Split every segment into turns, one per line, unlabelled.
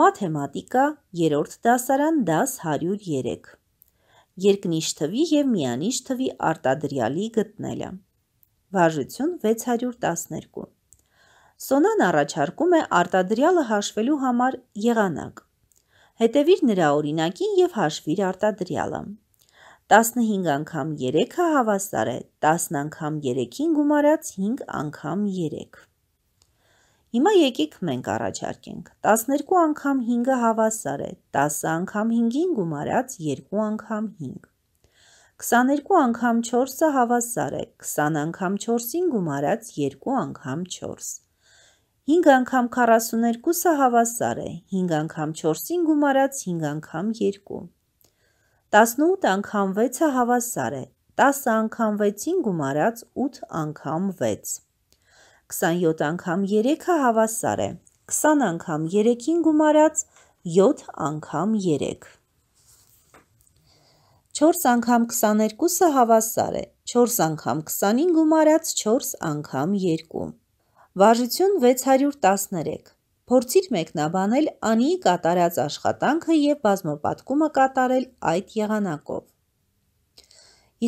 Մաթեմատիկա, 3-րդ դասարան, դաս 103։ Երկնիշ թվի եւ միանիշ թվի արտադրյալի գտնելը։ Վարժություն 612։ Սոնան առաջարկում է արտադրյալը հաշվելու համար եղանակ։ Հետևիր նրա օրինակին եւ հաշվիր արտադրյալը։ 15 անգամ 3-ը հավասար է 10 անգամ 3-ին գումարած 5 անգամ 3։ Հիմա եկեք մենք առաջարկենք։ 12 անգամ 5-ը հավասար է, 10 անգամ 5-ին գումարած 2 անգամ 5։ 22 անգամ 4-ը հավասար է, 20 անգամ 4-ին գումարած 2 անգամ 4։ 5 անգամ 42-ը հավասար է, 5 անգամ 4-ին գումարած 5 անգամ 2։ 18 անգամ 6-ը հավասար է, 10 անգամ 6-ին գումարած 8 անգամ 6։ 27 անգամ 3-ը հավասար է 20 անգամ 3-ին գումարած 7 անգամ 3։ 4 անգամ 22-ը հավասար է 4 անգամ 20-ին գումարած 4 անգամ 2։ Վարժություն 613։ Փորձիր մեկնաբանել Անիի կատարած աշխատանքը եւ բազմապատկումը կատարել այդ եղանակով։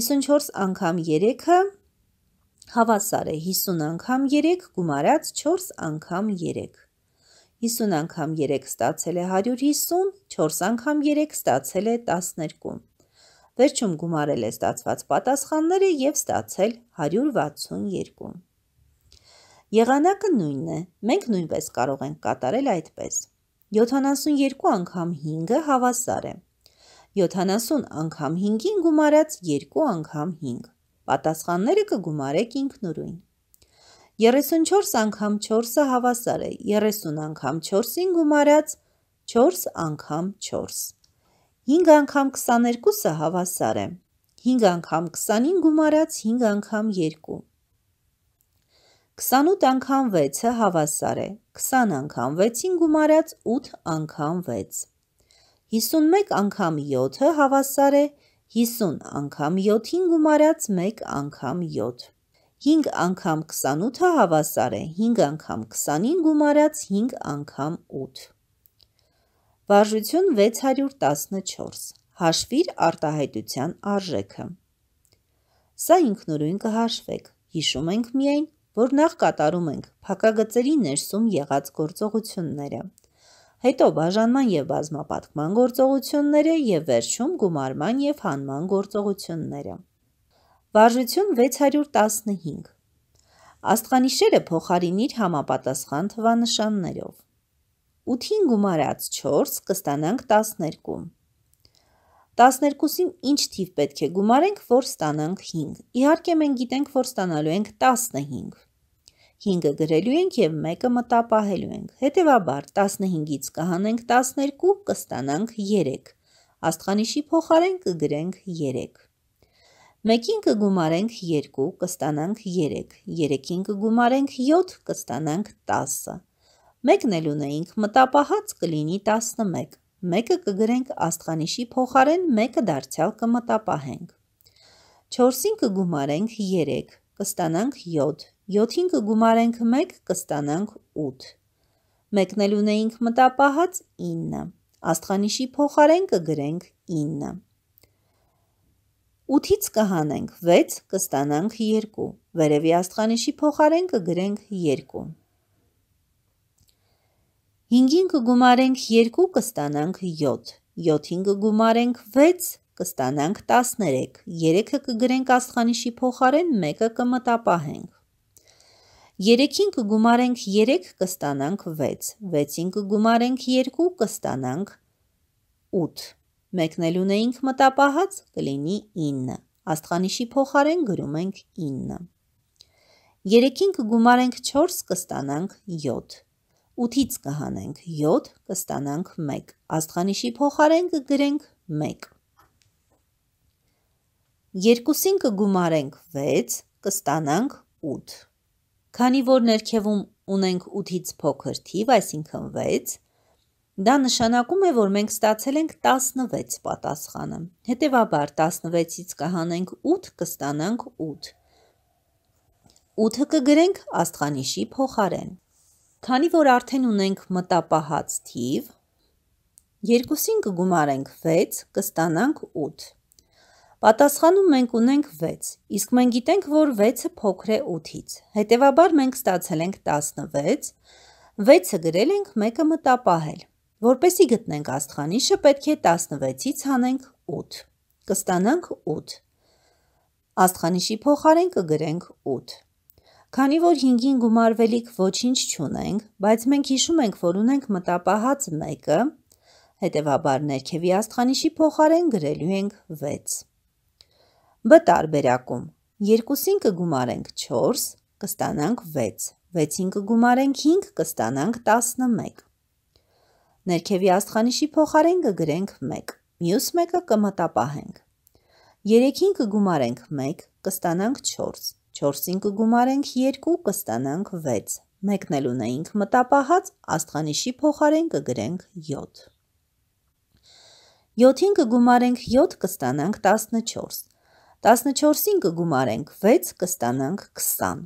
54 անգամ 3-ը Հավասար է 50 անգամ 3 գումարած 4 անգամ 3։ 50 անգամ 3 ստացել է 150, 4 անգամ 3 ստացել է 12։ Վերջում գումարել է ստացված պատասխանները եւ ստացել 162։ Եղանակը նույնն է։ Մենք նույնպես կարող ենք կատարել այդպես։ 72 անգամ 5-ը հավասար է 70 անգամ 5-ին գումարած 2 անգամ 5։ Պատասխանները կգումարեք ինքնուրույն։ 34 անգամ 4-ը հավասար է 30 անգամ 4-ին գումարած 4 անգամ 4։ 5 անգամ 22-ը հավասար է 5 անգամ 20-ին գումարած 5 անգամ 2։ 28 անգամ 6-ը հավասար է 20 անգամ 6-ին գումարած 8 անգամ 6։ 51 անգամ 7-ը հավասար է 21 50 անգամ 7-ին գումարած 1 անգամ 7։ 5 անգամ 28-ը հավասար է 5 անգամ 20-ին գումարած 5 անգամ 8։ Վարժություն 614։ Հաշվիր արտահայտության արժեքը։ Սա ինքնուրույն կհաշվեք։ Հիշում ենք միայն, որ նախ կատարում ենք փակագծերի ներսում եղած գործողությունները հետո բաժանման եւ բազմապատկման գործողությունները եւ վերջում գումարման եւ հանման գործողությունները։ Վարժություն 615 Աստղանիշերը փոխարինիր համապատասխան թվանշաններով։ 8-ին գումարած 4 կստանանք 12։ 12-ին ինչ թիվ պետք է գումարենք, որ ստանանք 5։ Իհարկե մենք գիտենք, որ ստանալու ենք 15։ 5-ը գրելու ենք եւ 1-ը մտապահելու ենք։ Հետևաբար 15-ից կհանենք 12, կստանանք 3։ Աստղանիշի փոխարեն կգրենք 3։ 1-ին կգումարենք 2, կստանանք 3, 3-ին կգումարենք 7, կստանանք 10-ը։ Մեկն էլ ունեինք մտապահած կլինի 11, մեկը կգրենք աստխանիշի փոխարեն, մեկը դարձյալ կմտապահենք։ 4-ին կգումարենք 3, կստանանք 7, 7-ին կգումարենք 1, կստանանք 8։ Մեկնել ունեինք մտապահած 9, աստխանիշի փոխարեն կգրենք 9։ 8-ից կհանենք 6, կստանանք 2, վերևի աստխանիշի փոխարեն կգրենք 2։ 5-ին կգումարենք 2, կստանանք 7, 7-ին կգումարենք 6, կստանանք 13, 3-ը կգրենք աստխանիշի փոխարեն, 1-ը կմտապահենք։ 3-ին կգումարենք 3 կստանանք 6, 6-ին կգումարենք 2 կստանանք 8։ Մեկնելուն էինք մտապահած կլինի 9։ Աստխանիշի փոխարեն գրում ենք 9։ 3-ին կգումարենք 4 կստանանք 7։ 8-ից կհանենք 7 կստանանք 1։ Աստխանիշի փոխարեն կգրենք 1։ 2-ին կգումարենք 6 կստանանք 8։ Քանի որ ներքևում ունենք 8-ից փոքր թիվ, այսինքն 6, դա նշանակում է, որ մենք ստացել ենք 16 պատասխանը։ Հետևաբար 16-ից կհանենք 8, կստանանք 8։ 8-ը կգրենք աստղանիշի փոխարեն։ Քանի որ արդեն ունենք մտապահած թիվ, 2-ին կգումարենք 6, կստանանք 8։ Պատասխանում մենք ունենք 6, իսկ մենք գիտենք, որ 6-ը փոքր է 8-ից։ Հետևաբար մենք ստացել ենք 16, 6-ը գրել ենք, 1-ը մտապահել։ Որպեսի գտնենք աստխանիշը, պետք է 16-ից հանենք 8։ Կստանանք 8։ Աստխանիշի փոխարեն կգրենք 8։ Քանի որ 5-ին գումարվելիք ոչինչ չունենք, բայց մենք հիշում ենք, որ ունենք մտապահած 1-ը, հետևաբար ներքևի աստխանիշի փոխարեն գրելու ենք 6։ Բ տարբերակում երկուսին կգումարենք 4, կստանանք 6, 6-ին կգումարենք 5, կստանանք 11։ Ներքևի աստխանիշի փոխարեն կգրենք 1, մյուս մեկը կմտապահենք։ 3-ին կգումարենք 1, կստանանք 4, 4-ին կգումարենք 2, կստանանք 6, մեկն էլ ունեինք մտապահած, աստխանիշի փոխարեն կգրենք 7։ 7-ին կգումարենք 7, կստանանք 14, 14-ին կգումարենք 6, կստանանք 20։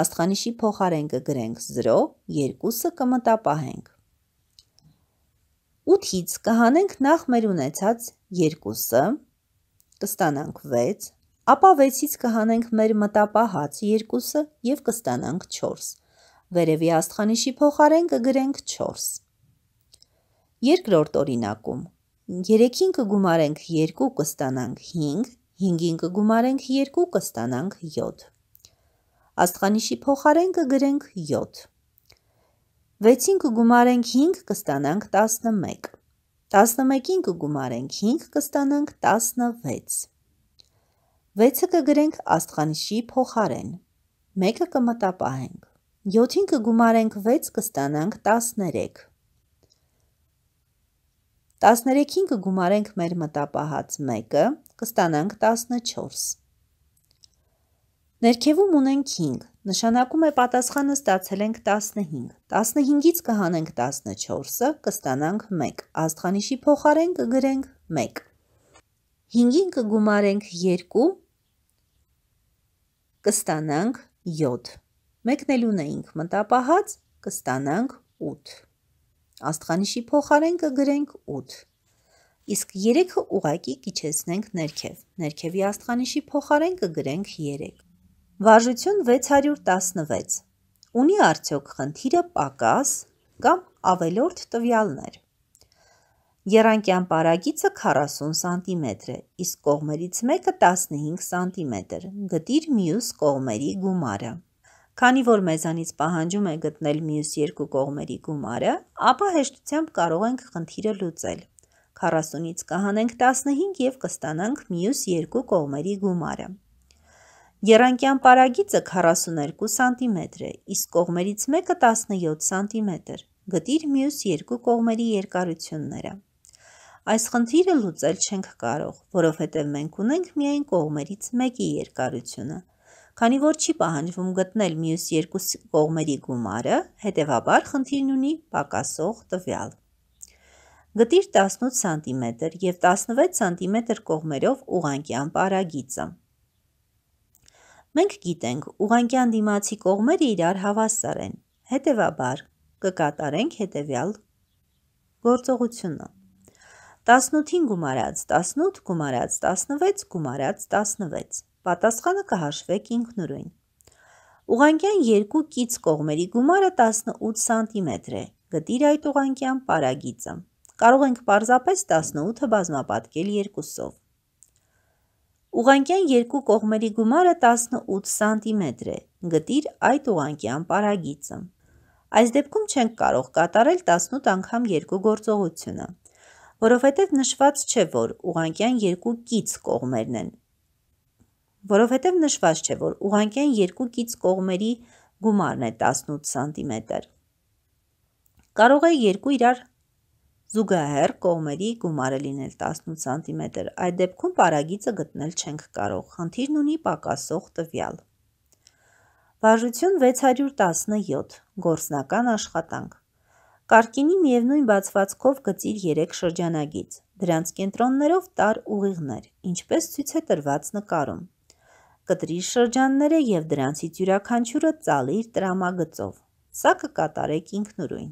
Աստխանիշի փոխարենը գրենք 0, 2-ը կմտապահենք։ 8-ից կհանենք նախ մեր ունեցած 2-ը, կստանանք 6, ապա 6-ից կհանենք մեր մտապահած 2-ը եւ կստանանք 4։ Վերևի աստխանիշի փոխարեն կգրենք 4։ Երկրորդ օրինակում 3-ին կգումարենք 2, կստանանք 5, 5-ին կգումարենք 2, կստանանք 7։ Աստղանիշի փոխարեն կգրենք 7։ 6-ին կգումարենք 5, կստանանք 11։ 11-ին կգումարենք 5, կստանանք 16։ 6-ը կգրենք աստղանիշի փոխարեն։ 1-ը կմտապահենք։ 7-ին կգումարենք 6, կստանանք 13։ 13-ին կգումարենք մեր մտապահած 1-ը, կստանանք 14։ Ներքևում ունենք 5, նշանակում է պատասխանը ստացել ենք 15, 15-ից կհանենք 14-ը, կստանանք 1, աստխանիշի փոխարեն կգրենք 1, 5-ին կգումարենք 2, կստանանք 7, մեկնելուն էինք մտապահած, կստանանք 8, աստխանիշի փոխարեն կգրենք 8, Իսկ 3-ը ուղակի կիջեցնենք ներքև։ Ներքևի աստղանիշի փոխարեն կգրենք 3։ Վարժություն 616։ Ունի արդյոք խնդիրը պակաս կամ ավելորդ տվյալներ։ Երանկյան պարագիցը 40 սանտիմետր է, իսկ կողմերից մեկը 15 սանտիմետր, գտիր մյուս կողմերի գումարը։ Քանի որ մեզանից պահանջում է գտնել մյուս երկու կողմերի գումարը, ապա հեշտությամբ կարող ենք խնդիրը լուծել։ 40-ից կհանենք 15 և կստանանք մյուս երկու կողմերի գումարը։ Եռանկյան պարագիծը 42 սանտիմետր է, իսկ կողմերից մեկը 17 սանտիմետր։ Գտիր մյուս երկու կողմերի երկարությունները։ Այս խնդիրը լուծել չենք կարող, որովհետև մենք ունենք միայն կողմերից մեկի երկարությունը։ Քանի որ չի պահանջվում գտնել մյուս երկու կողմերի գումարը, հետևաբար խնդիրն ունի պակասող տվյալ։ Գտիր 18 սմ և 16 սմ կողմերով ուղանկյան պարագիծը։ Մենք գիտենք, ուղանկյան դիմացի կողմերը իրար հավասար են։ Հետևաբար կկատարենք հետևյալ գործողությունը։ 18-ին գումարած 18 գումարած 16 գումարած 16։ Պատասխանը կհաշվե ինքնուրույն։ Ուղանկյան երկու կից կողմերի գումարը 18 սանտիմետր է։ Գտիր այդ ուղանկյան պարագիծը կարող ենք պարզապես 18-ը բազմապատկել 2-ով։ Ուղանկյան երկու կողմերի գումարը 18 սանտիմետր է, գտիր այդ ուղանկյան պարագիծը։ Այս դեպքում չենք կարող կատարել 18 անգամ երկու գործողությունը, որովհետև նշված չէ, որ ուղանկյան երկու կից կողմերն են, որովհետև նշված չէ, որ ուղանկյան երկու կից կողմերի գումարն է 18 սանտիմետր։ Կարող է երկու իրար զուգահեռ կողմերի գումարը լինել 18 սանտիմետր, այդ դեպքում պարագիծը գտնել չենք կարող, խնդիրն ունի պակասող տվյալ։ Վարժություն 617, գործնական աշխատանք։ Կարկինի միևնույն բացվածքով գծիր 3 շրջանագից, դրանց կենտրոններով տար ուղիղներ, ինչպես ցույց է տրված նկարում։ Կտրիր շրջանները եւ դրանցից յուրաքանչյուրը ծալիր տրամագծով։ Սա կկատարեք ինքնուրույն։